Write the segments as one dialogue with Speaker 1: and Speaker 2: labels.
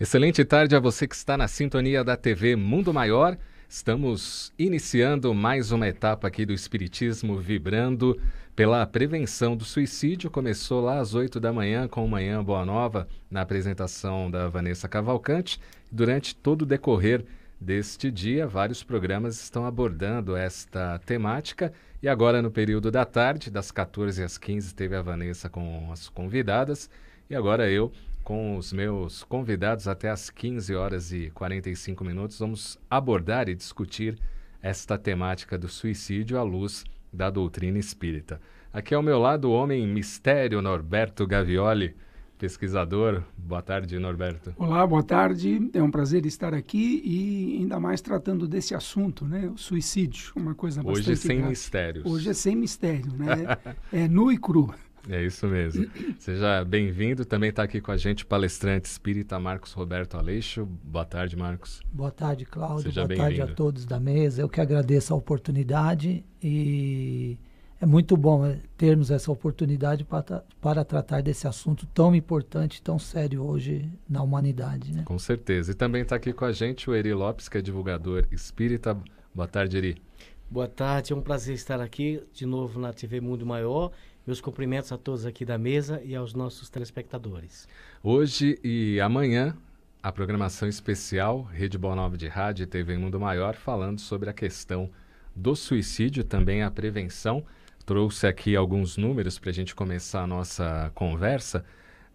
Speaker 1: Excelente tarde a você que está na sintonia da TV Mundo Maior. Estamos iniciando mais uma etapa aqui do Espiritismo Vibrando pela prevenção do suicídio. Começou lá às 8 da manhã com Manhã Boa Nova, na apresentação da Vanessa Cavalcante. Durante todo o decorrer deste dia, vários programas estão abordando esta temática. E agora, no período da tarde, das 14 às 15, teve a Vanessa com as convidadas. E agora eu com os meus convidados até às 15 horas e 45 minutos. Vamos abordar e discutir esta temática do suicídio à luz da doutrina espírita. Aqui ao meu lado o homem mistério Norberto Gavioli, pesquisador. Boa tarde, Norberto.
Speaker 2: Olá, boa tarde. É um prazer estar aqui e ainda mais tratando desse assunto, né? O suicídio, uma coisa Hoje bastante Hoje sem grave. mistérios. Hoje é sem mistério, né? é nu e cru.
Speaker 1: É isso mesmo. Seja bem-vindo. Também está aqui com a gente o palestrante espírita Marcos Roberto Aleixo. Boa tarde, Marcos. Boa tarde, Cláudio. Seja Boa tarde a
Speaker 3: todos da mesa. Eu que agradeço a oportunidade e é muito bom é, termos essa oportunidade para, para tratar desse assunto tão importante, tão sério hoje na humanidade. Né?
Speaker 1: Com certeza. E também está aqui com a gente o Eri Lopes, que é divulgador espírita. Boa tarde, Eri.
Speaker 4: Boa tarde, é um prazer estar aqui de novo na TV Mundo Maior meus cumprimentos a todos aqui da mesa e aos nossos telespectadores.
Speaker 1: Hoje e amanhã, a programação especial Rede Boa Nova de Rádio e TV Mundo Maior falando sobre a questão do suicídio, também a prevenção. Trouxe aqui alguns números para a gente começar a nossa conversa.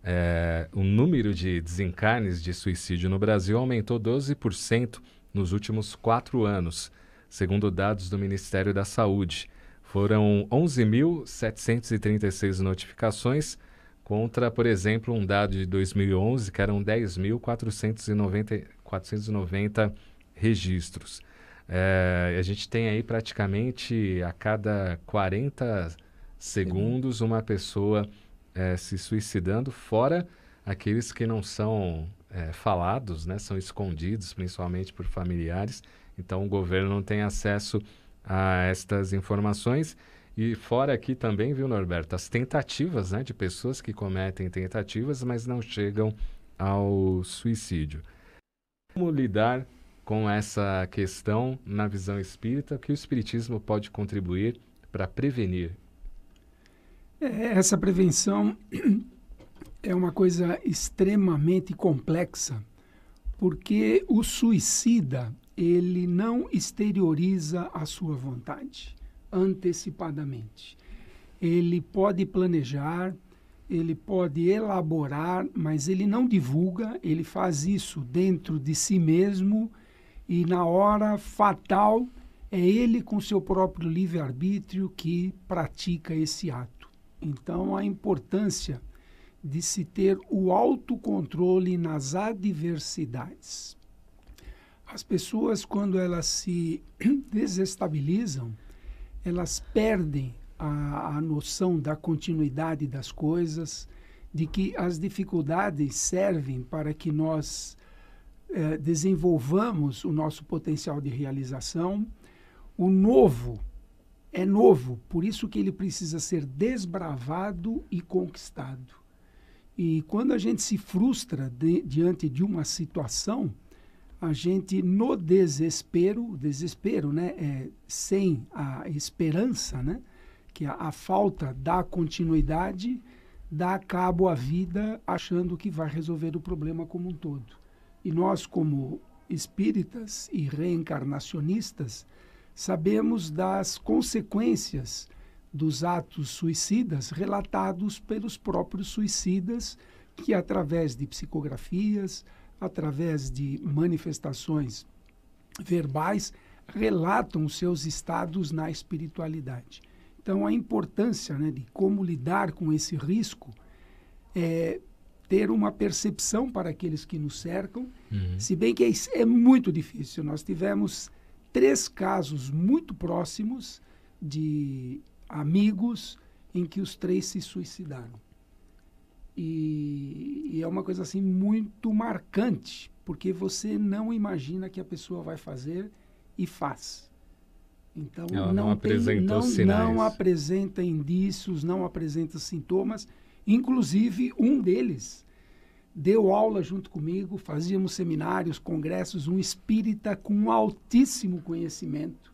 Speaker 1: É, o número de desencarnes de suicídio no Brasil aumentou 12% nos últimos quatro anos, segundo dados do Ministério da Saúde. Foram 11.736 notificações contra, por exemplo, um dado de 2011, que eram 10.490 registros. É, a gente tem aí praticamente a cada 40 segundos uma pessoa é, se suicidando, fora aqueles que não são é, falados, né? são escondidos, principalmente por familiares. Então o governo não tem acesso a estas informações. E fora aqui também, viu, Norberto, as tentativas né, de pessoas que cometem tentativas, mas não chegam ao suicídio. Como lidar com essa questão na visão espírita? que o espiritismo pode contribuir para prevenir?
Speaker 2: É, essa prevenção é uma coisa extremamente complexa, porque o suicida ele não exterioriza a sua vontade antecipadamente. Ele pode planejar, ele pode elaborar, mas ele não divulga, ele faz isso dentro de si mesmo e na hora fatal é ele com seu próprio livre-arbítrio que pratica esse ato. Então a importância de se ter o autocontrole nas adversidades. As pessoas, quando elas se desestabilizam, elas perdem a, a noção da continuidade das coisas, de que as dificuldades servem para que nós eh, desenvolvamos o nosso potencial de realização. O novo é novo, por isso que ele precisa ser desbravado e conquistado. E quando a gente se frustra de, diante de uma situação, a gente no desespero, desespero, né, é, sem a esperança, né, que a, a falta da continuidade dá cabo à vida achando que vai resolver o problema como um todo. E nós, como espíritas e reencarnacionistas, sabemos das consequências dos atos suicidas relatados pelos próprios suicidas, que através de psicografias, através de manifestações verbais, relatam os seus estados na espiritualidade. Então, a importância né, de como lidar com esse risco é ter uma percepção para aqueles que nos cercam, uhum. se bem que é, é, muito difícil. Nós tivemos três casos muito próximos de amigos em que os três se suicidaram. E, e, é uma coisa assim muito marcante, porque você não imagina que a pessoa vai fazer e faz. Então Ela não, não, tem, não, não apresenta indícios, não apresenta sintomas. Inclusive um deles deu aula junto comigo, fazíamos seminários, congressos, um espírita com um altíssimo conhecimento,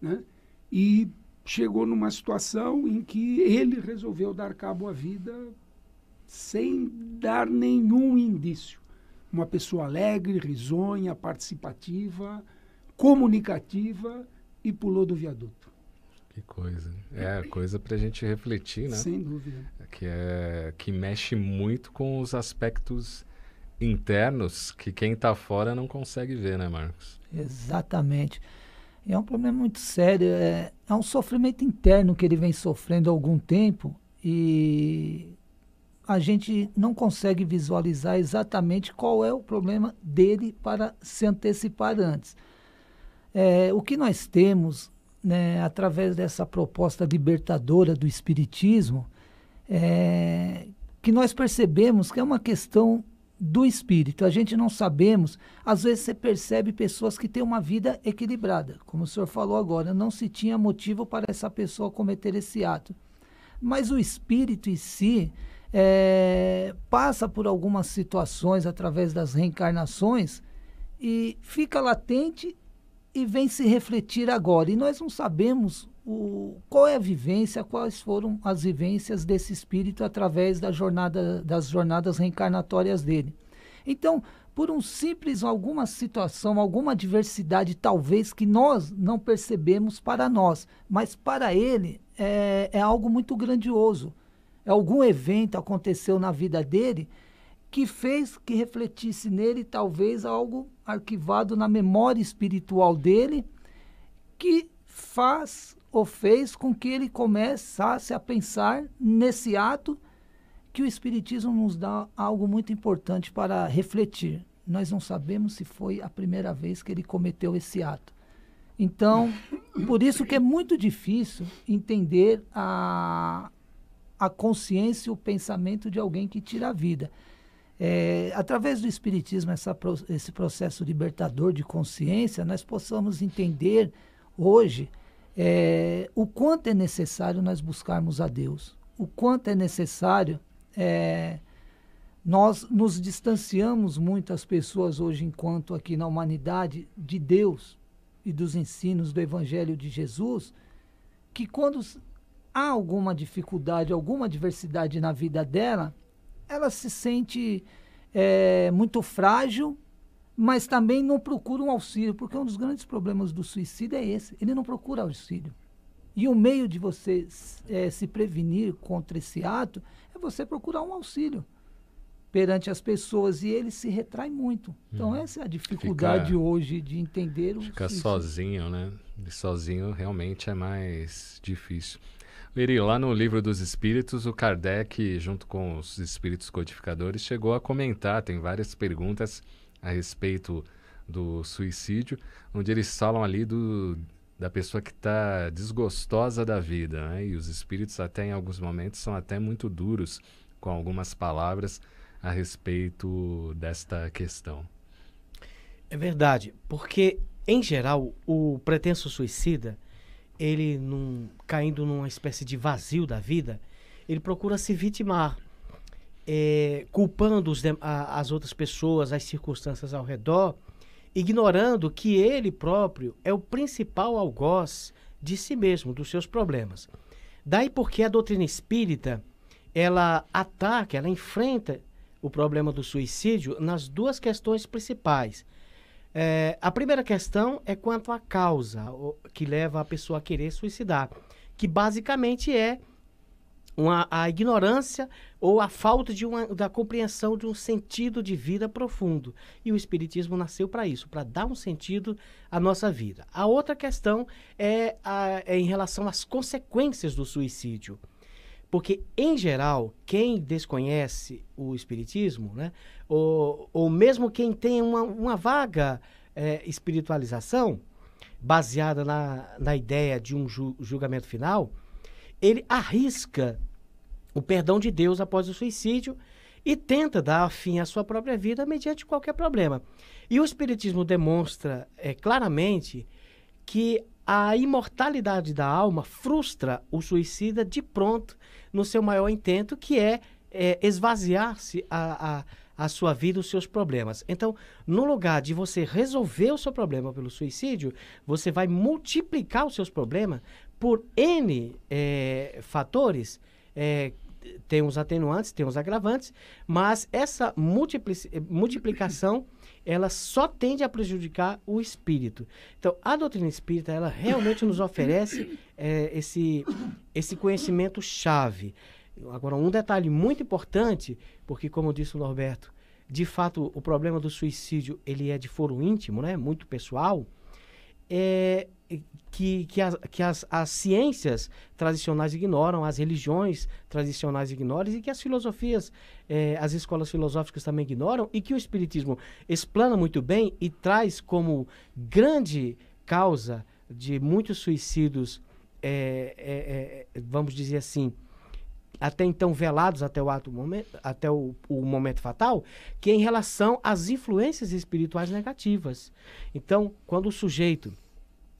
Speaker 2: né? E chegou numa situação em que ele resolveu dar cabo à vida sem dar nenhum indício. Uma pessoa alegre, risonha, participativa, comunicativa e pulou do viaduto.
Speaker 1: Que coisa. É coisa para a gente refletir, né? Sem dúvida. Que, é, que mexe muito com os aspectos internos que quem está fora não consegue ver, né, Marcos?
Speaker 3: Exatamente. é um problema muito sério. É, é um sofrimento interno que ele vem sofrendo há algum tempo e a gente não consegue visualizar exatamente qual é o problema dele para se antecipar antes. É, o que nós temos, né, através dessa proposta libertadora do Espiritismo, é, que nós percebemos que é uma questão do espírito. A gente não sabemos, às vezes você percebe pessoas que têm uma vida equilibrada, como o senhor falou agora, não se tinha motivo para essa pessoa cometer esse ato. Mas o espírito em si, é, passa por algumas situações através das reencarnações e fica latente e vem se refletir agora. E nós não sabemos o, qual é a vivência, quais foram as vivências desse espírito através da jornada, das jornadas reencarnatórias dele. Então, por um simples alguma situação, alguma adversidade, talvez que nós não percebemos para nós, mas para ele é, é algo muito grandioso algum evento aconteceu na vida dele que fez que refletisse nele talvez algo arquivado na memória espiritual dele que faz ou fez com que ele começasse a pensar nesse ato que o espiritismo nos dá algo muito importante para refletir. Nós não sabemos se foi a primeira vez que ele cometeu esse ato. Então, por isso que é muito difícil entender a, a consciência e o pensamento de alguém que tira a vida. É, através do Espiritismo, essa, esse processo libertador de consciência, nós possamos entender hoje é, o quanto é necessário nós buscarmos a Deus, o quanto é necessário é, nós nos distanciamos muitas pessoas hoje, enquanto aqui na humanidade, de Deus e dos ensinos do Evangelho de Jesus, que quando há alguma dificuldade, alguma adversidade na vida dela, ela se sente é, muito frágil, mas também não procura um auxílio, porque um dos grandes problemas do suicídio é esse: ele não procura auxílio. E o meio de você é, se prevenir contra esse ato é você procurar um auxílio perante as pessoas e ele se retrai muito. Então hum. essa é a dificuldade hoje de entender o Fica suicídio.
Speaker 1: sozinho, né? E sozinho realmente é mais difícil. Iri, lá no Livro dos Espíritos, o Kardec, junto com os espíritos codificadores, chegou a comentar, tem várias perguntas a respeito do suicídio, onde eles falam ali do, da pessoa que está desgostosa da vida, né? e os espíritos até em alguns momentos são até muito duros com algumas palavras a respeito desta questão.
Speaker 4: É verdade, porque em geral o pretenso suicida ele num, caindo numa espécie de vazio da vida, ele procura se vitimar, é, culpando os, a, as outras pessoas, as circunstâncias ao redor, ignorando que ele próprio é o principal algoz de si mesmo, dos seus problemas. Daí porque a doutrina espírita, ela ataca, ela enfrenta o problema do suicídio nas duas questões principais. É, a primeira questão é quanto à causa que leva a pessoa a querer suicidar, que basicamente é uma, a ignorância ou a falta de uma, da compreensão de um sentido de vida profundo. E o Espiritismo nasceu para isso, para dar um sentido à nossa vida. A outra questão é, a, é em relação às consequências do suicídio. Porque, em geral, quem desconhece o Espiritismo, né, ou, ou mesmo quem tem uma, uma vaga é, espiritualização baseada na, na ideia de um ju, julgamento final, ele arrisca o perdão de Deus após o suicídio e tenta dar fim à sua própria vida mediante qualquer problema. E o Espiritismo demonstra é, claramente que a imortalidade da alma frustra o suicida de pronto no seu maior intento, que é, é esvaziar-se a, a, a, sua vida, os seus problemas. Então, no lugar de você resolver o seu problema pelo suicídio, você vai multiplicar os seus problemas por N é, fatores. É, tem os atenuantes, tem os agravantes, mas essa multiplicação ela só tende a prejudicar o espírito. Então, a doutrina espírita, ela realmente nos oferece é, esse, esse conhecimento chave. Agora, um detalhe muito importante, porque como disse o Norberto, de fato, o problema do suicídio, ele é de foro íntimo, né? Muito pessoal. É, que, que, as, que as, as ciências tradicionais ignoram, as religiões tradicionais ignoram e que as filosofias, eh, as escolas filosóficas também ignoram e que o Espiritismo explana muito bem e traz como grande causa de muitos suicídios, eh, eh, eh vamos dizer assim, até então velados até o, ato, momento, até o, o, momento fatal, que é em relação às influências espirituais negativas. Então, quando o sujeito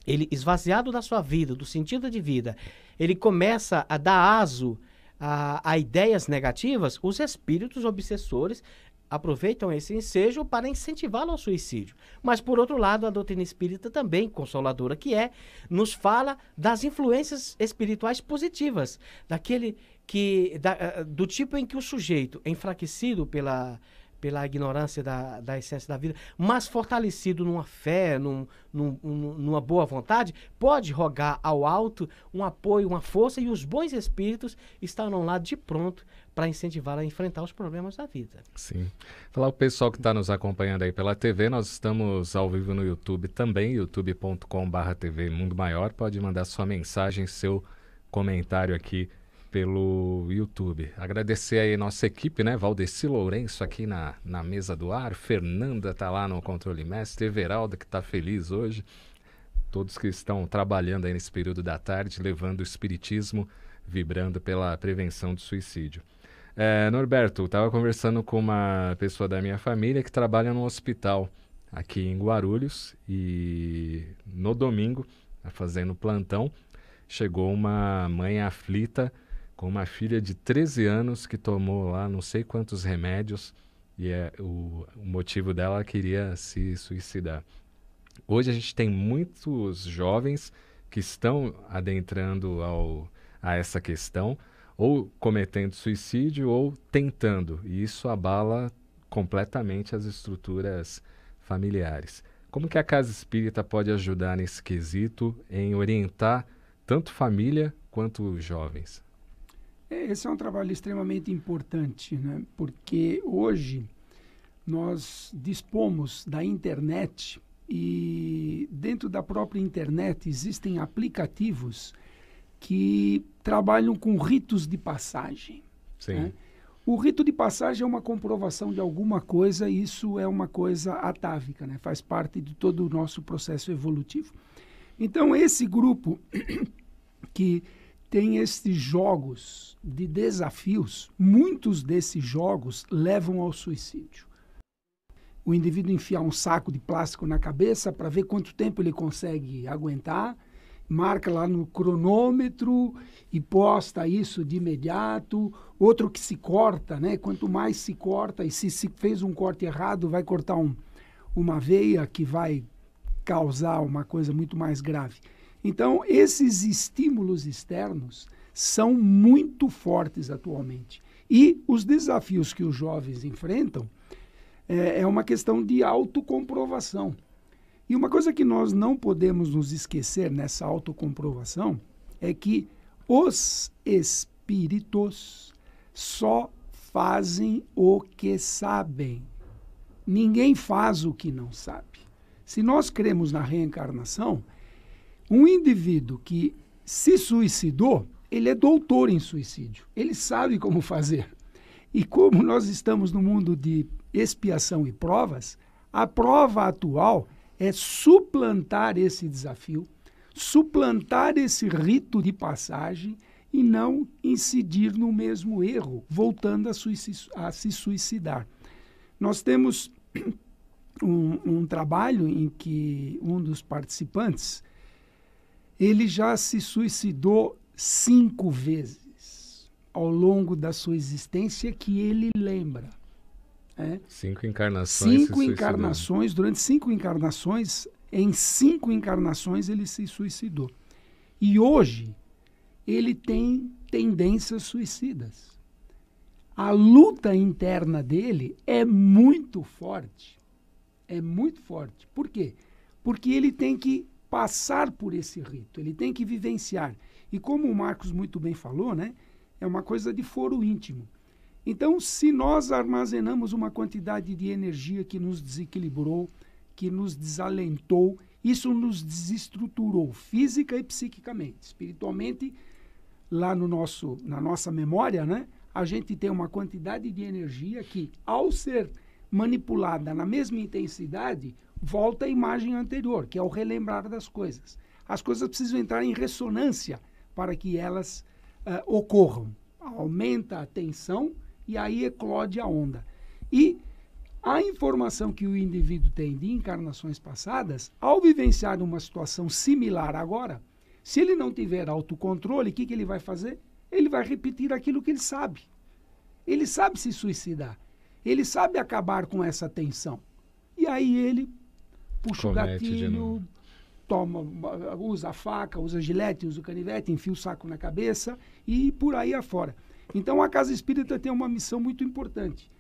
Speaker 4: ele esvaziado da sua vida, do sentido de vida, ele começa a dar aso a, a ideias negativas, os espíritos obsessores aproveitam esse ensejo para incentivá-lo ao suicídio. Mas, por outro lado, a doutrina espírita também, consoladora que é, nos fala das influências espirituais positivas, daquele que da, eh, do tipo em que o sujeito, enfraquecido pela pela ignorância da, da essência da vida, mas fortalecido numa fé, num, num, numa boa vontade, pode rogar ao alto um apoio, uma força, e os bons espíritos estarão lá de pronto para incentivá-la a enfrentar os problemas da vida.
Speaker 1: Sim. Falar o pessoal que está nos acompanhando aí pela TV, nós estamos ao vivo no YouTube também, youtube.com.br TV Mundo Maior. Pode mandar sua mensagem, seu comentário aqui pelo YouTube. Agradecer aí nossa equipe, né? Valdeci Lourenço aqui na, na mesa do ar, Fernanda tá lá no controle mestre, Everalda que tá feliz hoje. Todos que estão trabalhando aí nesse período da tarde, levando o espiritismo, vibrando pela prevenção do suicídio. É, Norberto, estava conversando com uma pessoa da minha família que trabalha no hospital aqui em Guarulhos e no domingo, fazendo plantão, chegou uma mãe aflita com uma filha de 13 anos que tomou lá não sei quantos remédios e é, o, o motivo dela queria se suicidar. Hoje a gente tem muitos jovens que estão adentrando ao, a essa questão, ou cometendo suicídio ou tentando, e isso abala completamente as estruturas familiares. Como que a casa espírita pode ajudar nesse quesito em orientar tanto família quanto jovens?
Speaker 2: É, esse é um trabalho extremamente importante, né? porque hoje nós dispomos da internet e dentro da própria internet existem aplicativos que trabalham com ritos de passagem. Sim. Né? O rito de passagem é uma comprovação de alguma coisa, e isso é uma coisa atávica, né? faz parte de todo o nosso processo evolutivo. Então, esse grupo que tem esses jogos de desafios, muitos desses jogos levam ao suicídio. O indivíduo enfiar um saco de plástico na cabeça para ver quanto tempo ele consegue aguentar, marca lá no cronômetro e posta isso de imediato. Outro que se corta, né? Quanto mais se corta, e se, se fez um corte errado, vai cortar um, uma veia que vai causar uma coisa muito mais grave. Então, esses estímulos externos são muito fortes atualmente. E os desafios que os jovens enfrentam é, é uma questão de autocomprovação. E uma coisa que nós não podemos nos esquecer nessa autocomprovação é que os espíritos só fazem o que sabem. Ninguém faz o que não sabe. Se nós cremos na reencarnação, um indivíduo que se suicidou, ele é doutor em suicídio. Ele sabe como fazer. E como nós estamos no mundo de expiação e provas, a prova atual é suplantar esse desafio, suplantar esse rito de passagem e não incidir no mesmo erro, voltando a, a se suicidar. Nós temos um, um, trabalho em que um dos participantes ele já se suicidou cinco vezes ao longo da sua existência que ele lembra. É.
Speaker 1: Cinco encarnações. Cinco encarnações,
Speaker 2: durante cinco encarnações, em cinco encarnações ele se suicidou. E hoje ele tem tendências suicidas. A luta interna dele é muito forte. É muito forte. Por quê? Porque ele tem que passar por esse rito, ele tem que vivenciar. E como o Marcos muito bem falou, né, é uma coisa de foro íntimo. Então, se nós armazenamos uma quantidade de energia que nos desequilibrou, que nos desalentou, isso nos desestruturou física e psiquicamente, espiritualmente, lá no nosso, na nossa memória, né? A gente tem uma quantidade de energia que, ao ser manipulada na mesma intensidade, volta à imagem anterior, que é o relembrar das coisas. As coisas precisam entrar em ressonância para que elas uh, ocorram. Aumenta a tensão e aí eclode a onda. E a informação que o indivíduo tem de encarnações passadas, ao vivenciar uma situação similar agora, se ele não tiver autocontrole, o que, que ele vai fazer? Ele vai repetir aquilo que ele sabe. Ele sabe se suicidar. Ele sabe acabar com essa tensão. E aí ele puxa Comete o gatilho, toma, usa a faca, usa a gilete, usa o canivete, enfia o saco na cabeça e por aí afora. Então a Casa Espírita tem uma missão muito importante,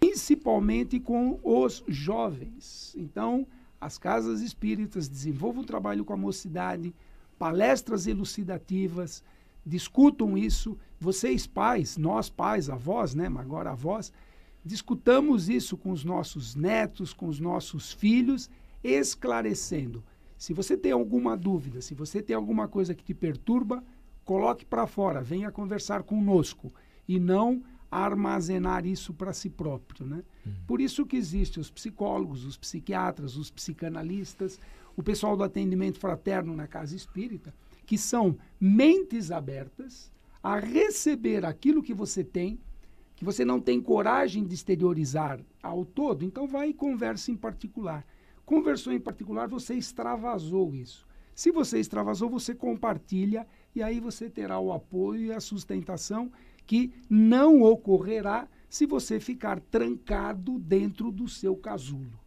Speaker 2: principalmente com os jovens. Então, as casas espíritas desenvolvam um trabalho com a mocidade, palestras elucidativas, discutam isso. Vocês, pais, nós, pais, avós, né? Mas agora avós, discutamos isso com os nossos netos, com os nossos filhos esclarecendo. Se você tem alguma dúvida, se você tem alguma coisa que te perturba, coloque para fora, venha conversar conosco e não armazenar isso para si próprio, né? Uhum. Por isso que existem os psicólogos, os psiquiatras, os psicanalistas, o pessoal do atendimento fraterno na casa espírita, que são mentes abertas a receber aquilo que você tem, que você não tem coragem de exteriorizar ao todo, então vai e conversa em particular. Conversou em particular, você extravasou isso. Se você extravasou, você compartilha e aí você terá o apoio e a sustentação que não ocorrerá se você ficar trancado dentro do seu casulo.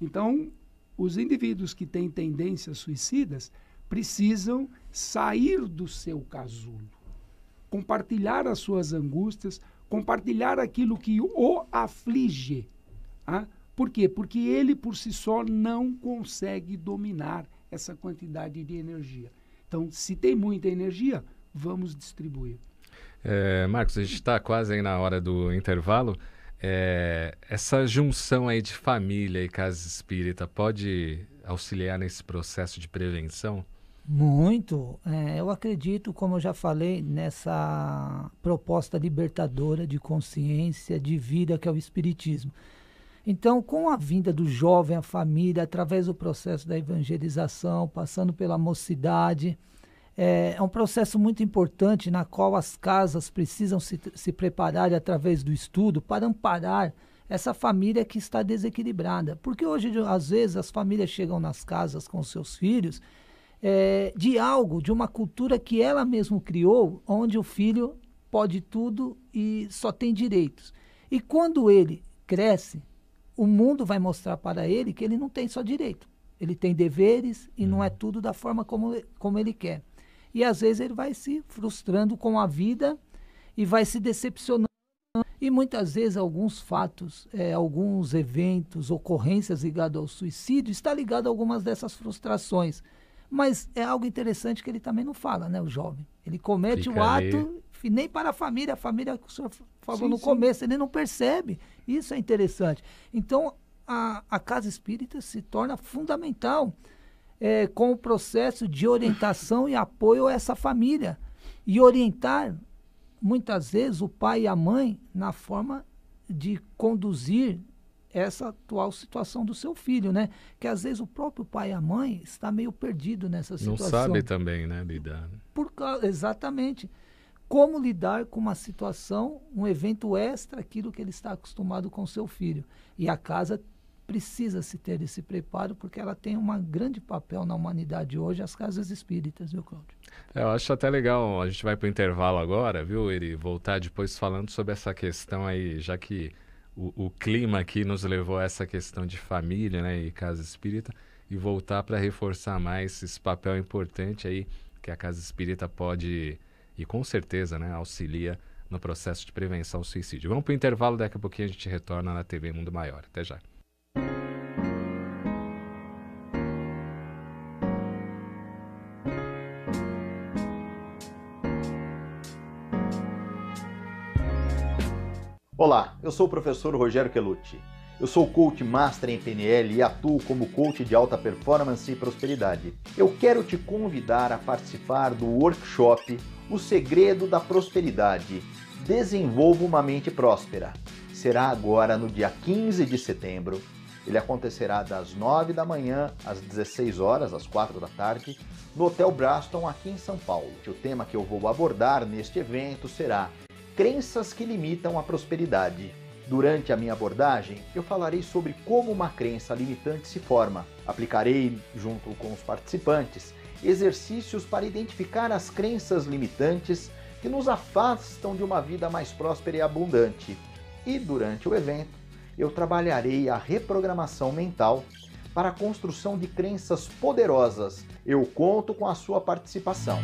Speaker 2: Então, os indivíduos que têm tendências suicidas precisam sair do seu casulo, compartilhar as suas angústias, compartilhar aquilo que o aflige. Ah? Por quê? Porque ele por si só não consegue dominar essa quantidade de energia. Então, se tem muita energia, vamos distribuir.
Speaker 1: É, Marcos, a gente está quase aí na hora do intervalo. É, essa junção aí de família e casa espírita pode auxiliar nesse processo de prevenção?
Speaker 3: Muito. É, eu acredito, como eu já falei, nessa proposta libertadora de consciência, de vida que é o Espiritismo. Então, com a vinda do jovem à família, através do processo da evangelização, passando pela mocidade, é, é um processo muito importante na qual as casas precisam se, se preparar através do estudo para amparar essa família que está desequilibrada. Porque hoje, às vezes, as famílias chegam nas casas com seus filhos é, de algo, de uma cultura que ela mesma criou, onde o filho pode tudo e só tem direitos. E quando ele cresce, o mundo vai mostrar para ele que ele não tem só direito. Ele tem deveres e não é uhum. tudo da forma como, como ele quer. E às vezes ele vai se frustrando com a vida e vai se decepcionando. E muitas vezes alguns fatos, é, alguns eventos, ocorrências ligadas ao suicídio, está ligado a algumas dessas frustrações. Mas é algo interessante que ele também não fala, né, o jovem. Ele comete Fica o ato nem para a família. A família, que o senhor falou sim, no sim. começo, ele não percebe. Isso é interessante. Então, a, a casa espírita se torna fundamental é, com o processo de orientação e apoio a essa família. E orientar, muitas vezes, o pai e a mãe na forma de conduzir essa atual situação do seu filho, né? Que às vezes o próprio pai e a mãe está meio perdido nessa situação. Não sabe
Speaker 1: também, né, lidar.
Speaker 3: Por exatamente como lidar com uma situação, um evento extra aquilo que ele está acostumado com o seu filho. E a casa precisa se ter esse preparo porque ela tem um grande papel na humanidade hoje, as casas espíritas, viu, Cláudio?
Speaker 1: É, eu acho até legal, a gente vai para o intervalo agora, viu, ele voltar depois falando sobre essa questão aí, já que o, o clima aqui nos levou a essa questão de família né, e casa espírita, e voltar para reforçar mais esse papel importante aí que a casa espírita pode e com certeza né, auxilia no processo de prevenção ao suicídio. Vamos para o intervalo, daqui a pouquinho a gente retorna na TV Mundo Maior. Até já.
Speaker 5: Olá, eu sou o professor Rogério Quelucci. Eu sou coach master em PNL e atuo como coach de alta performance e prosperidade. Eu quero te convidar a participar do workshop O Segredo da Prosperidade. Desenvolva uma mente próspera. Será agora no dia 15 de setembro. Ele acontecerá das 9 da manhã às 16 horas, às 4 da tarde, no Hotel Braston aqui em São Paulo. O tema que eu vou abordar neste evento será Crenças que limitam a prosperidade. Durante a minha abordagem, eu falarei sobre como uma crença limitante se forma. Aplicarei, junto com os participantes, exercícios para identificar as crenças limitantes que nos afastam de uma vida mais próspera e abundante. E durante o evento, eu trabalharei a reprogramação mental para a construção de crenças poderosas. Eu conto com a sua participação.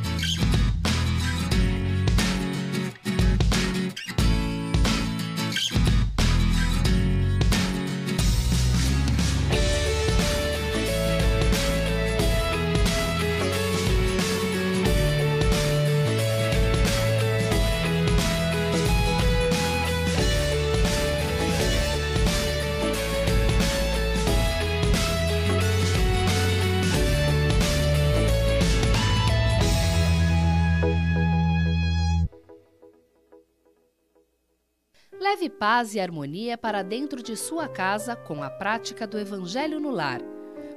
Speaker 5: paz e harmonia para dentro de sua casa com a prática do Evangelho no Lar.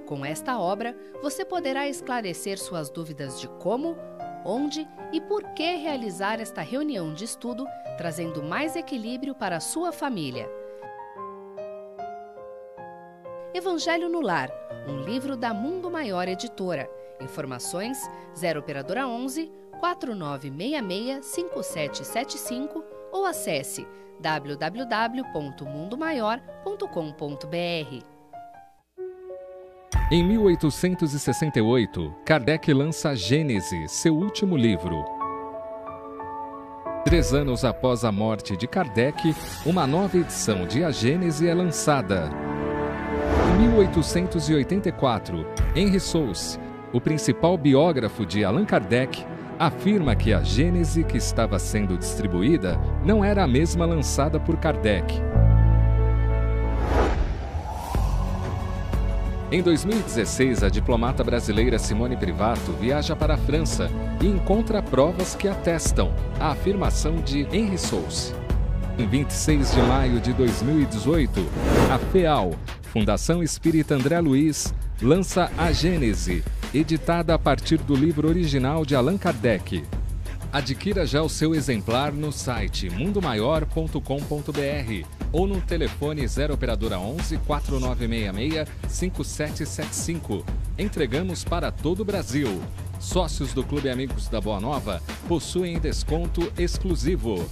Speaker 5: Com esta obra, você poderá esclarecer suas dúvidas de como, onde e por que realizar esta reunião de estudo, trazendo mais equilíbrio para a sua família. Evangelho no Lar, um livro da Mundo Maior Editora. Informações 0 operadora 11 4966 5775 ou acesse www.mundomaior.com.br.
Speaker 1: Em 1868, Kardec lança Gênese, seu último livro. Três anos após a morte de Kardec, uma nova edição de A Gênese é lançada. Em 1884, Henry Souls, o principal biógrafo de Allan Kardec, afirma que a Gênese que estava sendo distribuída não era a mesma lançada por Kardec. Em 2016, a diplomata brasileira Simone Privato viaja para a França e encontra provas que atestam a afirmação de Henry Souce. Em 26 de maio de 2018, a FEAL, Fundação Espírita André Luiz, lança a Gênese, editada a partir do livro original de Allan Kardec. Adquira já o seu exemplar no site mundomaior.com.br ou no telefone 0 operadora 11 4966 5775. Entregamos para todo o Brasil. Sócios do Clube Amigos da Boa Nova possuem desconto exclusivo.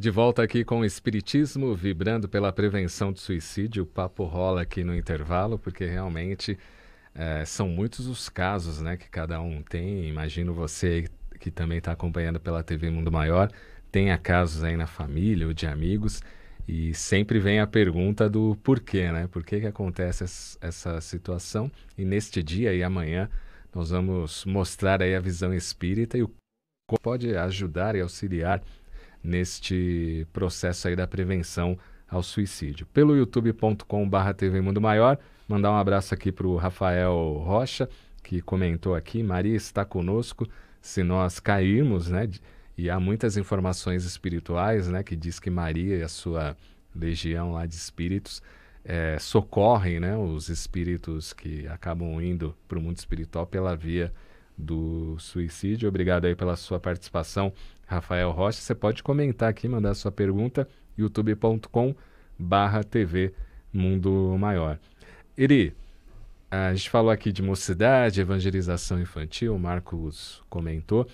Speaker 1: De volta aqui com o Espiritismo vibrando pela prevenção de suicídio. O papo rola aqui no intervalo, porque realmente é, são muitos os casos né, que cada um tem. Imagino você que também está acompanhando pela TV Mundo Maior, tenha casos aí na família ou de amigos. E sempre vem a pergunta do porquê, né? Por que, que acontece essa situação? E neste dia e amanhã nós vamos mostrar aí a visão espírita e o pode ajudar e auxiliar neste processo aí da prevenção ao suicídio. Pelo youtube.com/barra TV Mundo Maior, mandar um abraço aqui para o Rafael Rocha, que comentou aqui: Maria está conosco se nós cairmos, né? E há muitas informações espirituais, né? Que diz que Maria e a sua legião lá de espíritos é, socorrem, né? Os espíritos que acabam indo para o mundo espiritual pela via do suicídio. Obrigado aí pela sua participação. Rafael Rocha. Você pode comentar aqui, mandar sua pergunta, youtube.com barra TV Mundo Maior. Iri, a gente falou aqui de mocidade, evangelização infantil, o Marcos comentou,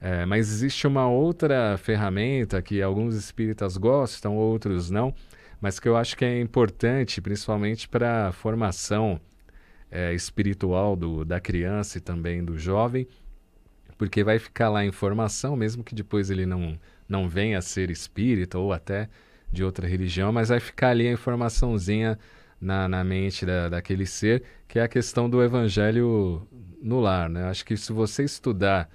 Speaker 1: é, mas existe uma outra ferramenta que alguns espíritas gostam, outros não, mas que eu acho que é importante, principalmente para a formação é, espiritual do, da criança e também do jovem, porque vai ficar lá a informação, mesmo que depois ele não, não venha a ser espírita ou até de outra religião, mas vai ficar ali a informaçãozinha na, na mente da, daquele ser, que é a questão do evangelho no lar. Né? Acho que se você estudar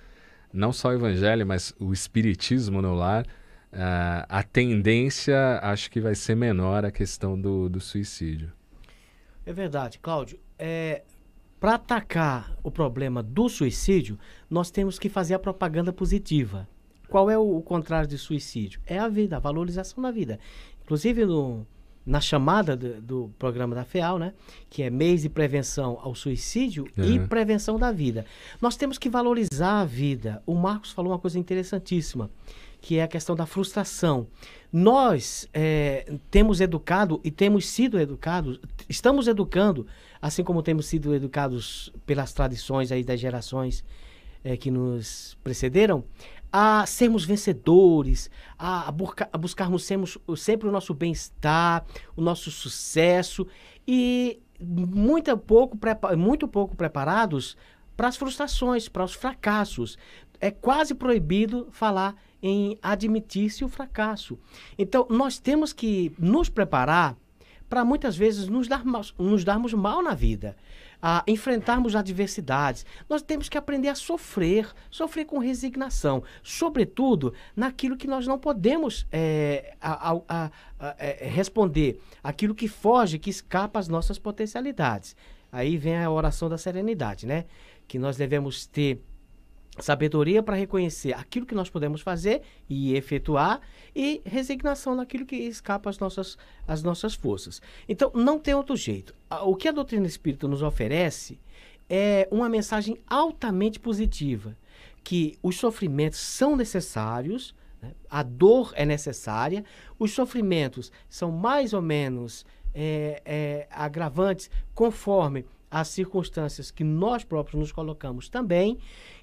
Speaker 1: não só o evangelho, mas o espiritismo no lar, uh, a tendência acho que vai ser menor a questão do, do suicídio.
Speaker 4: É verdade, Cláudio. É, para atacar o problema do suicídio, nós temos que fazer a propaganda positiva. Qual é o, o contrário de suicídio? É a vida, a valorização da vida. Inclusive, no, na chamada do, do, programa da FEAL, né, que é mês de prevenção ao suicídio uhum. e prevenção da vida. Nós temos que valorizar a vida. O Marcos falou uma coisa interessantíssima, que é a questão da frustração. Nós é, temos educado e temos sido educados, estamos educando assim como temos sido educados pelas tradições aí das gerações é, que nos precederam, a sermos vencedores, a, busca, a buscarmos sermos, sempre o nosso bem-estar, o nosso sucesso e muito pouco, muito pouco preparados para as frustrações, para os fracassos. É quase proibido falar em admitir-se o fracasso. Então, nós temos que nos preparar para muitas vezes nos, dar, nos darmos mal na vida, a enfrentarmos adversidades. Nós temos que aprender a sofrer, sofrer com resignação, sobretudo naquilo que nós não podemos é, a, a, a, é, responder, aquilo que foge, que escapa às nossas potencialidades. Aí vem a oração da serenidade, né? Que nós devemos ter sabedoria para reconhecer aquilo que nós podemos fazer e efetuar e resignação naquilo que escapa às nossas, às nossas forças. Então, não tem outro jeito. O que a doutrina espírita nos oferece é uma mensagem altamente positiva, que os sofrimentos são necessários, né? a dor é necessária, os sofrimentos são mais ou menos é, é, agravantes conforme as circunstâncias que nós próprios nos colocamos também.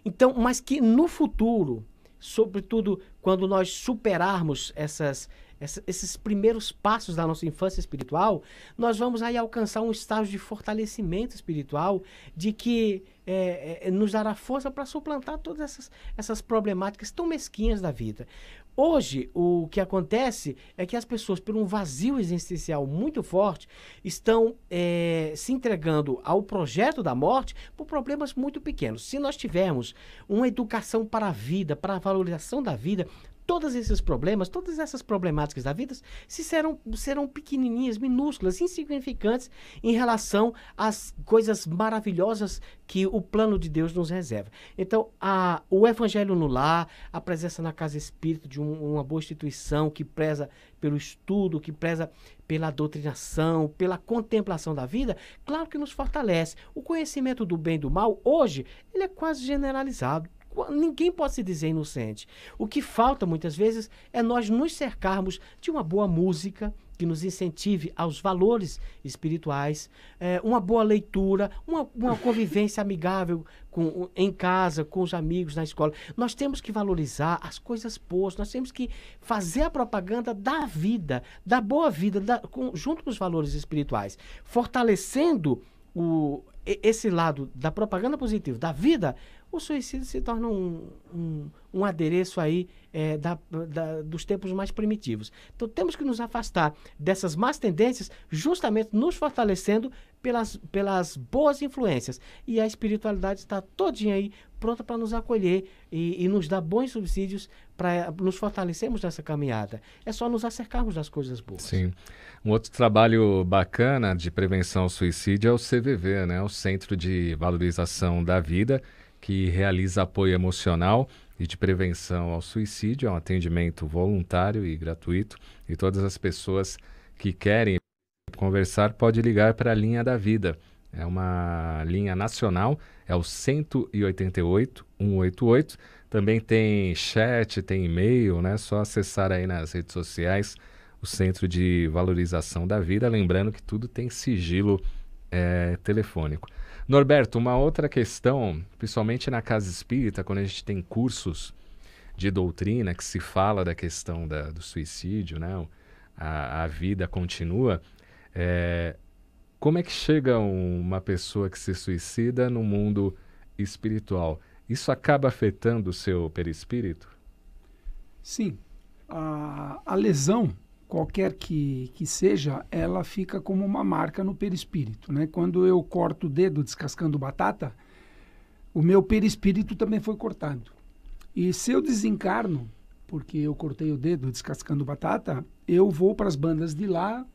Speaker 4: Então, mas que no futuro, sobretudo quando nós superarmos essas, essa, esses primeiros passos da nossa infância espiritual, nós vamos aí alcançar um estágio de fortalecimento espiritual, de que é, é, nos dará força para suplantar todas essas, essas problemáticas tão mesquinhas da vida. Hoje, o que acontece é que as pessoas, por um vazio existencial muito forte, estão é, se entregando ao projeto da morte por problemas muito pequenos. Se nós tivermos uma educação para a vida, para a valorização da vida, todos esses problemas, todas essas problemáticas da vida se serão, serão pequenininhas, minúsculas, insignificantes em relação às coisas maravilhosas que o plano de Deus nos reserva. Então, a, o evangelho no lar, a presença na casa espírita de um, uma boa instituição que preza pelo estudo, que preza pela doutrinação, pela contemplação da vida, claro que nos fortalece. O conhecimento do bem e do mal, hoje, ele é quase generalizado ninguém pode se dizer inocente. O que falta muitas vezes é nós nos cercarmos de uma boa música que nos incentive aos valores espirituais, é, uma boa leitura, uma, uma convivência amigável com, em casa, com os amigos, na escola. Nós temos que valorizar as coisas boas, nós temos que fazer a propaganda da vida, da boa vida, da, com, junto com os valores espirituais, fortalecendo o, esse lado da propaganda positiva, da vida, o suicídio se torna um, um, um adereço aí é, da, da, dos tempos mais primitivos. Então temos que nos afastar dessas más tendências, justamente nos fortalecendo pelas, pelas boas influências. E a espiritualidade está todinha aí pronta para nos acolher e, e, nos dar bons subsídios para nos fortalecermos nessa caminhada. É só nos acercarmos das coisas boas. Sim.
Speaker 1: Um outro trabalho bacana de prevenção ao suicídio é o CVV, né? O Centro de Valorização da Vida, que realiza apoio emocional e de prevenção ao suicídio. É um atendimento voluntário e gratuito e todas as pessoas que querem conversar pode ligar para a linha da vida. É uma linha nacional, é o 188 188. Também tem chat, tem e-mail, né? Só acessar aí nas redes sociais o Centro de Valorização da Vida, lembrando que tudo tem sigilo é, telefônico. Norberto, uma outra questão, principalmente na casa espírita, quando a gente tem cursos de doutrina que se fala da questão da, do suicídio, né? a, a vida continua. É, como é que chega uma pessoa que se suicida no mundo espiritual? Isso acaba afetando o seu perispírito?
Speaker 2: Sim. A, a lesão qualquer que, que seja, ela fica como uma marca no perispírito. Né? Quando eu corto o dedo descascando batata, o meu perispírito também foi cortado. E se eu desencarno, porque eu cortei o dedo descascando batata, eu vou para as bandas de lá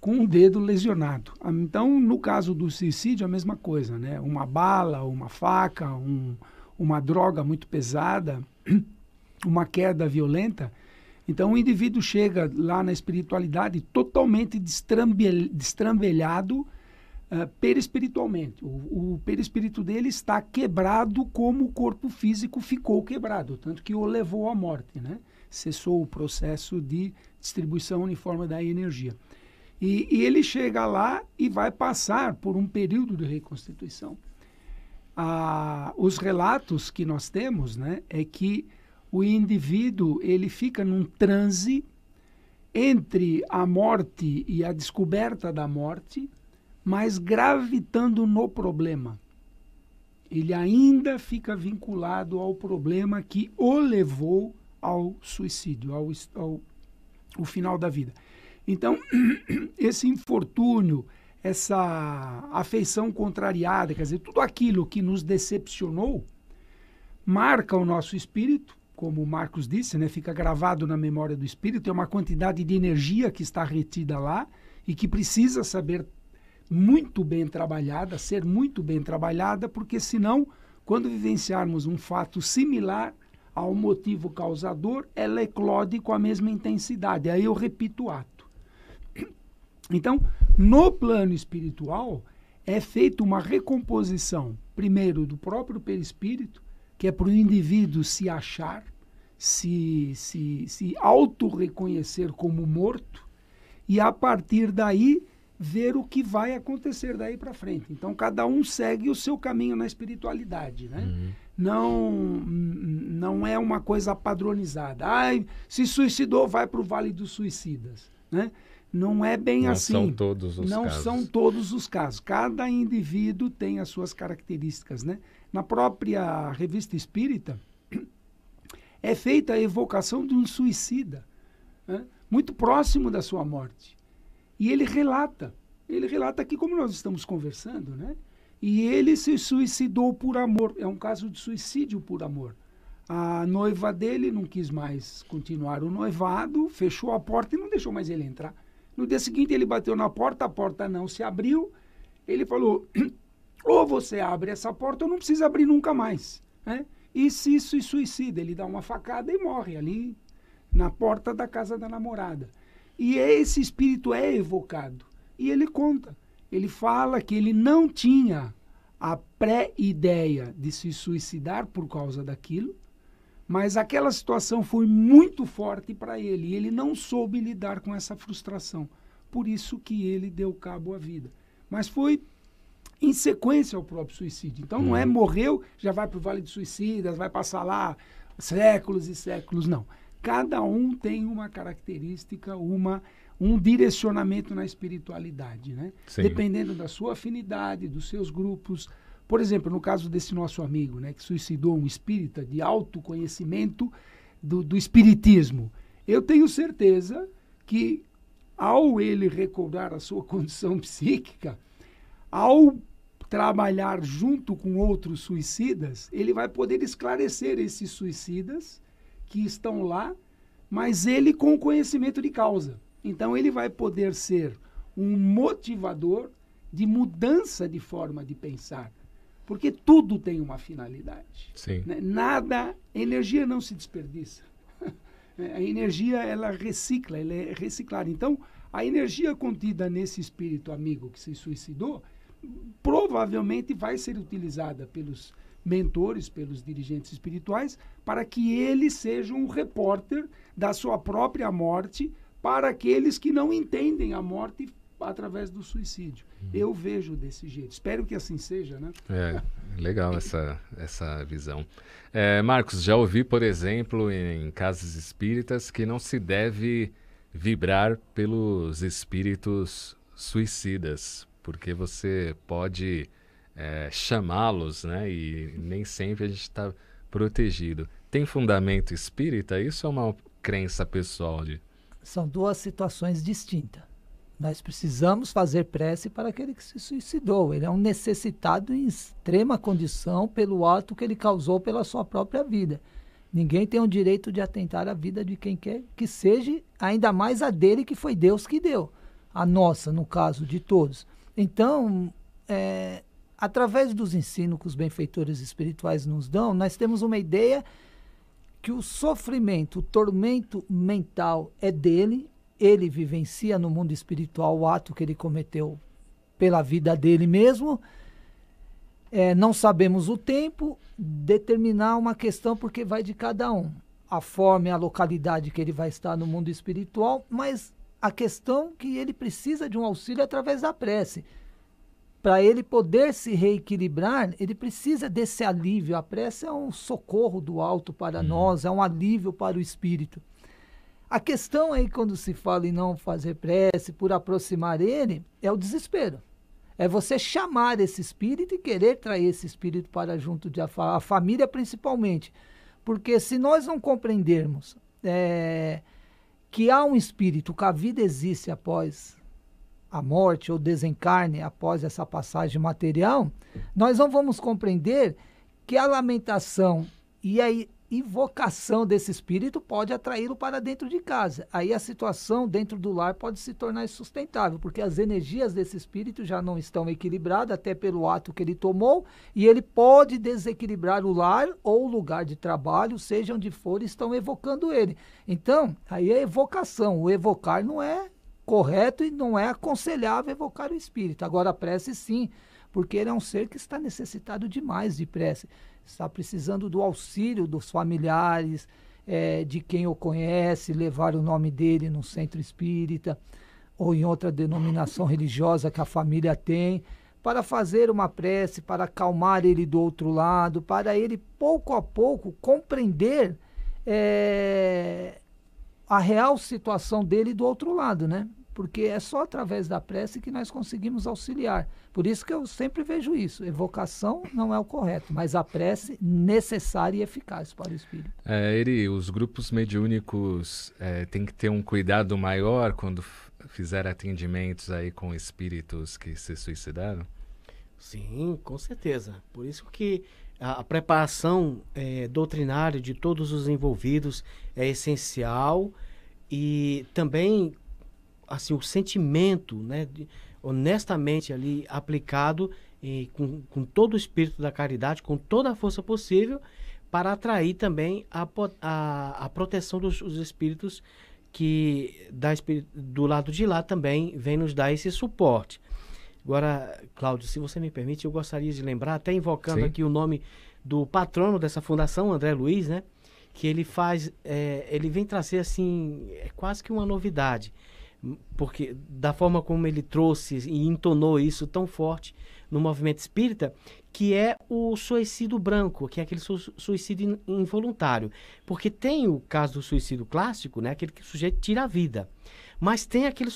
Speaker 2: com o dedo lesionado. Ah, então, no caso do suicídio, a mesma coisa, né? Uma bala, uma faca, um, uma droga muito pesada, uma queda violenta, então o indivíduo chega lá na espiritualidade totalmente destrambel, destrambelhado uh, eh, perespiritualmente. O, o perispírito dele está quebrado como o corpo físico ficou quebrado, tanto que o levou à morte, né? Cessou o processo de distribuição uniforme da energia. E, e ele chega lá e vai passar por um período de reconstituição. Ah, os relatos que nós temos né, é que o indivíduo ele fica num transe entre a morte e a descoberta da morte, mas gravitando no problema. Ele ainda fica vinculado ao problema que o levou ao suicídio, ao, ao, final da vida. Então, esse infortúnio, essa afeição contrariada, quer dizer, tudo aquilo que nos decepcionou, marca o nosso espírito como o Marcos disse, né, fica gravado na memória do espírito, é uma quantidade de energia que está retida lá e que precisa saber muito bem trabalhada, ser muito bem trabalhada, porque senão, quando vivenciarmos um fato similar ao motivo causador, ela eclode com a mesma intensidade. Aí eu repito o ato. Então, no plano espiritual, é feita uma recomposição, primeiro do próprio perispírito, que é para o indivíduo se achar, se, se, se auto-reconhecer como morto e, a partir daí, ver o que vai acontecer daí para frente. Então, cada um segue o seu caminho na espiritualidade, né? Uhum. Não, não é uma coisa padronizada. Ai, se suicidou, vai para o Vale dos Suicidas, né? Não é bem não assim. São todos os não casos. são todos os casos. Cada indivíduo tem as suas características, né? na própria revista espírita, é feita a evocação de um suicida, né? muito próximo da sua morte. E ele relata, ele relata aqui como nós estamos conversando, né? E ele se suicidou por amor, é um caso de suicídio por amor. A noiva dele não quis mais continuar o noivado, fechou a porta e não deixou mais ele entrar. No dia seguinte ele bateu na porta, a porta não se abriu. Ele falou: ou você abre essa porta ou não precisa abrir nunca mais. Né? E se se suicida, ele dá uma facada e morre ali na porta da casa da namorada. E esse espírito é evocado. E ele conta. Ele fala que ele não tinha a pré-ideia de se suicidar por causa daquilo, mas aquela situação foi muito forte para ele e ele não soube lidar com essa frustração. Por isso que ele deu cabo à vida. Mas foi em sequência ao próprio suicídio. Então, hum. não é uhum. morreu, já vai para o Vale de Suicidas, vai passar lá séculos e séculos, não. Cada um tem uma característica, uma um direcionamento na espiritualidade, né? Sim. Dependendo da sua afinidade, dos seus grupos. Por exemplo, no caso desse nosso amigo, né, que suicidou um espírita de autoconhecimento do, do espiritismo, eu tenho certeza que ao ele recordar a sua condição psíquica, ao trabalhar junto com outros suicidas, ele vai poder esclarecer esses suicidas que estão lá, mas ele com conhecimento de causa. Então ele vai poder ser um motivador de mudança de forma de pensar, porque tudo tem uma finalidade. Sim. Né? Nada, energia não se desperdiça. A energia ela recicla, ela é reciclada. Então a energia contida nesse espírito amigo que se suicidou, provavelmente vai ser utilizada pelos mentores, pelos dirigentes espirituais, para que ele seja um repórter da sua própria morte para aqueles que não entendem a morte através do suicídio. Uhum. Eu vejo desse jeito. Espero que assim seja, né?
Speaker 1: É, legal essa, essa visão. É, Marcos, já ouvi, por exemplo, em casas espíritas que não se deve vibrar pelos espíritos suicidas, porque você pode é, chamá-los, né? E nem sempre a gente está protegido. Tem fundamento espírita? Isso é uma crença pessoal
Speaker 3: de... São duas situações distintas. Nós precisamos fazer prece para aquele que se suicidou. Ele é um necessitado em extrema condição pelo ato que ele causou pela sua própria vida. Ninguém tem o direito de atentar à vida de quem quer que seja, ainda mais a dele que foi Deus que deu. A nossa, no caso de todos. Então, é, através dos ensinos que os benfeitores espirituais nos dão, nós temos uma ideia que o sofrimento, o tormento mental é dele, ele vivencia no mundo espiritual o ato que ele cometeu pela vida dele mesmo. É, não sabemos o tempo, determinar uma questão porque vai de cada um. A forma e a localidade que ele vai estar no mundo espiritual, mas a questão que ele precisa de um auxílio através da prece. Para ele poder se reequilibrar, ele precisa desse alívio. A prece é um socorro do alto para uhum. nós, é um alívio para o espírito. A questão aí, quando se fala em não fazer prece, por aproximar ele, é o desespero. É você chamar esse espírito e querer trair esse espírito para junto de a, a família, principalmente. Porque se nós não compreendermos é, que há um espírito, que a vida existe após a morte ou desencarne após essa passagem material, nós não vamos compreender que a lamentação e a invocação desse espírito pode atraí-lo para dentro de casa. Aí a situação dentro do lar pode se tornar insustentável, porque as energias desse espírito já não estão equilibradas, até pelo ato que ele tomou, e ele pode desequilibrar o lar ou o lugar de trabalho, seja onde for, estão evocando ele. Então, aí é evocação. O evocar não é correto e não é aconselhável evocar o espírito. Agora, a prece sim, porque ele é um ser que está necessitado demais de prece está precisando do auxílio dos familiares, é, de quem o conhece, levar o nome dele no centro espírita ou em outra denominação religiosa que a família tem, para fazer uma prece, para acalmar ele do outro lado, para ele pouco a pouco compreender é, a real situação dele do outro lado, né? porque é só através da prece que nós conseguimos auxiliar. Por isso que eu sempre vejo isso. Evocação não é o correto, mas a prece necessária e eficaz para o espírito.
Speaker 1: É, Eri, os grupos mediúnicos é, têm que ter um cuidado maior quando fizer atendimentos aí com espíritos que se
Speaker 4: suicidaram? Sim, com certeza. Por isso que a, a preparação é, doutrinária de todos os envolvidos é essencial e também assim o sentimento, né, de, honestamente ali aplicado e com, com todo o espírito da caridade, com toda a força possível, para atrair também a, a, a proteção dos espíritos que da, do lado de lá também vem nos dar esse suporte. Agora, Cláudio, se você me permite, eu gostaria de lembrar, até invocando Sim. aqui o nome do patrono dessa fundação, André Luiz, né? Que ele faz, é, ele vem trazer assim, é quase que uma novidade porque da forma como ele trouxe e entonou isso tão forte no movimento espírita, que é o suicídio branco, que é aquele su suicídio in involuntário. Porque tem o caso do suicídio clássico, né, aquele que o sujeito tira a vida. Mas tem aquele,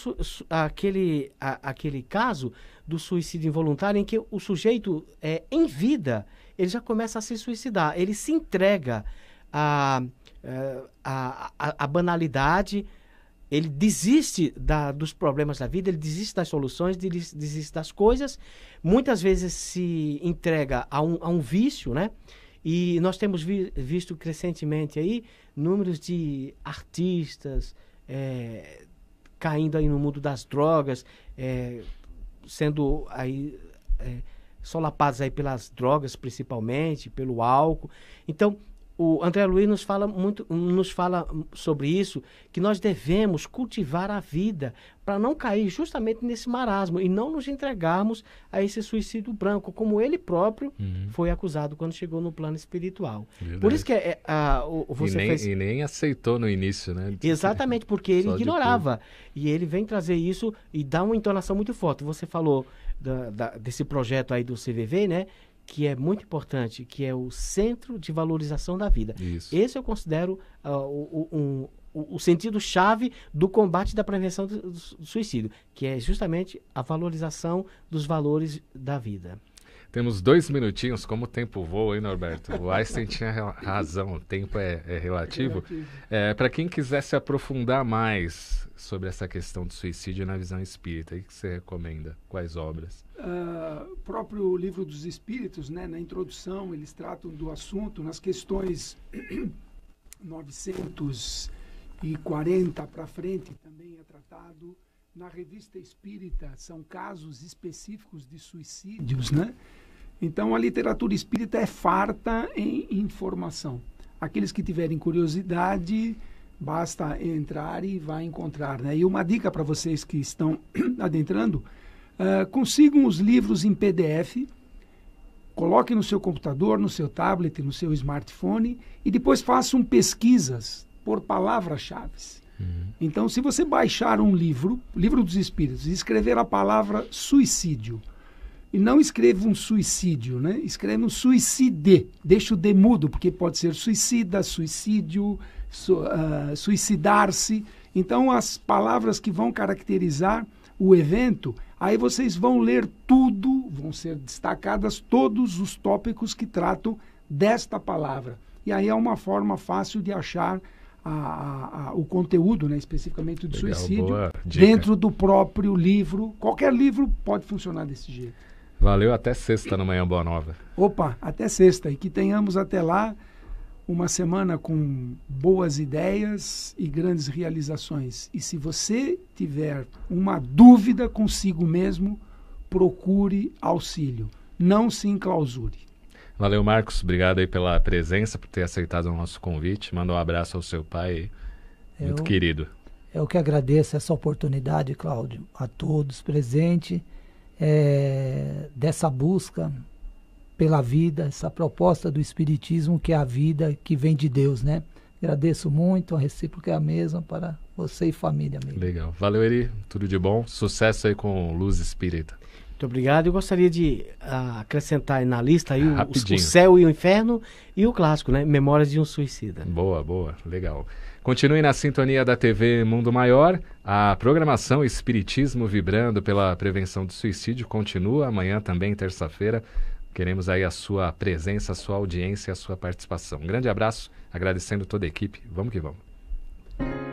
Speaker 4: aquele, aquele caso do suicídio involuntário em que o sujeito, é, em vida, ele já começa a se suicidar, ele se entrega à a, é, a, a, a banalidade, ele desiste da, dos problemas da vida, ele desiste das soluções, desiste das coisas. Muitas vezes se entrega a um, a um vício, né? E nós temos vi, visto crescentemente aí números de artistas é, caindo aí no mundo das drogas, é, sendo aí é, solapados aí pelas drogas principalmente, pelo álcool. Então, o André Luiz nos fala muito, nos fala sobre isso, que nós devemos cultivar a vida para não cair justamente nesse marasmo e não nos entregarmos a esse suicídio branco, como ele próprio uhum. foi acusado quando chegou no plano espiritual. Verdade. Por isso que é, é a, o, você e nem, fez... e nem aceitou no início, né? Exatamente, porque ele ignorava. E ele vem trazer isso e dá uma entonação muito forte. Você falou da, da, desse projeto aí do CVV, né? que é muito importante, que é o centro de valorização da vida. Isso. Esse eu considero uh, o, um, o sentido-chave do combate da prevenção do, do suicídio, que é justamente a valorização dos valores da vida.
Speaker 1: Temos dois minutinhos, como o tempo voa, hein, Norberto? O Einstein tinha razão, o tempo é, é relativo. É, Para quem quiser se aprofundar mais sobre essa questão do suicídio na visão espírita, o que você recomenda? Quais obras?
Speaker 2: Ah, o uh, próprio livro dos Espíritos, né, na introdução, eles tratam do assunto nas questões 940 para frente, também é tratado na revista espírita são casos específicos de suicídios, né? Então, a literatura espírita é farta em informação. Aqueles que tiverem curiosidade, basta entrar e vai encontrar. Né? E uma dica para vocês que estão adentrando: uh, consigam os livros em PDF, coloque no seu computador, no seu tablet, no seu smartphone e depois façam pesquisas por palavras-chave. Uhum. Então, se você baixar um livro, Livro dos Espíritos, e escrever a palavra suicídio e não escreva um suicídio, né? Escreva um suicide. Deixa o mudo porque pode ser suicida, suicídio, su, uh, suicidar-se. Então, as palavras que vão caracterizar o evento, aí vocês vão ler tudo, vão ser destacadas todos os tópicos que tratam desta palavra. E aí é uma forma fácil de achar a, a, a, o conteúdo, né, especificamente do Legal, suicídio, dentro do próprio livro. Qualquer livro pode funcionar desse jeito.
Speaker 1: Valeu, até sexta na Manhã Boa Nova.
Speaker 2: Opa, até sexta. E que tenhamos até lá uma semana com boas ideias e grandes realizações. E se você tiver uma dúvida consigo mesmo, procure auxílio. Não se enclausure.
Speaker 1: Valeu, Marcos. Obrigado aí pela presença, por ter aceitado o nosso convite. Manda um abraço ao seu pai, eu, é muito querido.
Speaker 3: Eu é que agradeço essa oportunidade, Cláudio, a todos presentes é, dessa busca pela vida, essa proposta do Espiritismo que é a vida que vem de Deus, né? Agradeço muito, a recíproca é a mesma para você
Speaker 4: e família. Amigo.
Speaker 1: Legal. Valeu, Eri. Tudo de bom. Sucesso aí com Luz Espírita.
Speaker 4: Muito obrigado. Eu gostaria de uh, acrescentar na lista aí o, o, Céu e o Inferno e o
Speaker 1: clássico, né? Memórias de um Suicida. Boa, boa. Legal. Continue na sintonia da TV Mundo Maior. A programação Espiritismo Vibrando pela Prevenção do Suicídio continua amanhã também, terça-feira. Queremos aí a sua presença, a sua audiência, a sua participação. Um grande abraço, agradecendo toda a equipe. Vamos que vamos.